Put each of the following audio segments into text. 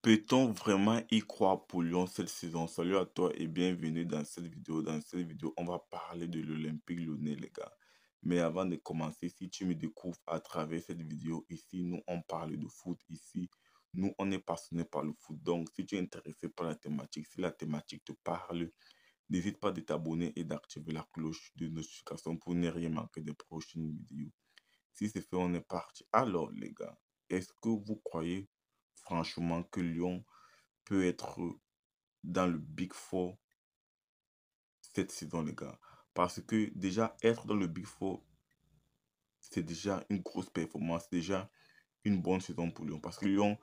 Peut-on vraiment y croire pour Lyon cette saison? Salut à toi et bienvenue dans cette vidéo. Dans cette vidéo, on va parler de l'Olympique lyonnais, les gars. Mais avant de commencer, si tu me découvres à travers cette vidéo, ici, nous, on parle de foot. Ici, nous, on est passionné par le foot. Donc, si tu es intéressé par la thématique, si la thématique te parle, n'hésite pas à t'abonner et d'activer la cloche de notification pour ne rien manquer des prochaines vidéos. Si c'est fait, on est parti. Alors, les gars, est-ce que vous croyez franchement que Lyon peut être dans le Big Four cette saison, les gars. Parce que déjà, être dans le Big Four, c'est déjà une grosse performance, déjà une bonne saison pour Lyon. Parce que Lyon,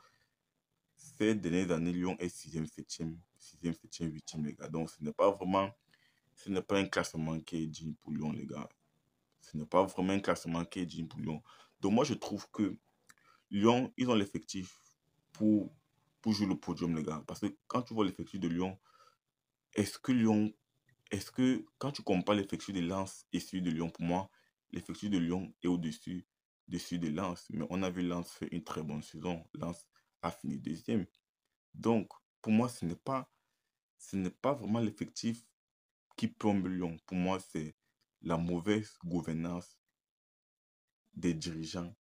ces dernières années, Lyon est 6e, 7e, 6e, 7e, 8e, les gars. Donc, ce n'est pas vraiment, ce n'est pas un classement qui est digne pour Lyon, les gars. Ce n'est pas vraiment un classement qui est digne pour Lyon. Donc, moi, je trouve que Lyon, ils ont l'effectif pour, pour jouer le podium, les gars. Parce que quand tu vois l'effectif de Lyon, est-ce que Lyon, est-ce que quand tu compares l'effectif de Lens et celui de Lyon, pour moi, l'effectif de Lyon est au-dessus celui de Lens. Mais on a vu Lens faire une très bonne saison. Lens a fini deuxième. Donc, pour moi, ce n'est pas, ce n'est pas vraiment l'effectif qui plombe Lyon. Pour moi, c'est la mauvaise gouvernance des dirigeants,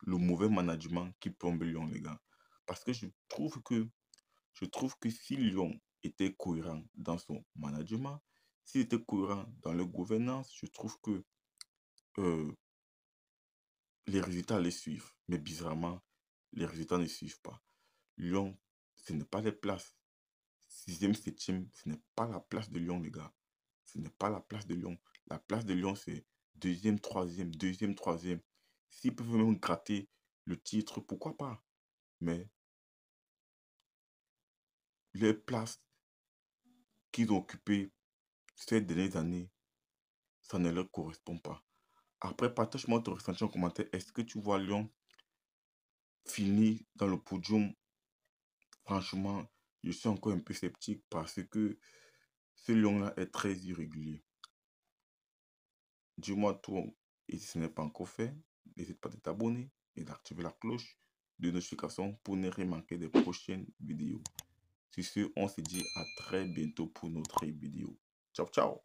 le mauvais management qui plombe Lyon, les gars. Parce que je trouve que, je trouve que si Lyon était cohérent dans son management, s'il était cohérent dans la gouvernance, je trouve que euh, les résultats les suivent. Mais bizarrement, les résultats ne suivent pas. Lyon, ce n'est pas les places. Sixième, septième, ce n'est pas la place de Lyon, les gars. Ce n'est pas la place de Lyon. La place de Lyon, c'est deuxième, troisième, deuxième, troisième. S'ils peuvent même gratter le titre, pourquoi pas mais les places qu'ils ont occupées ces dernières années, ça ne leur correspond pas. Après, partage-moi ton ressenti en commentaire. Est-ce que tu vois Lyon finir dans le podium Franchement, je suis encore un peu sceptique parce que ce lyon là est très irrégulier. Dis-moi toi, et si ce n'est pas encore fait, n'hésite pas à t'abonner et d'activer la cloche de notification pour ne rien manquer des prochaines vidéos. Sur ce, on se dit à très bientôt pour notre vidéo. Ciao, ciao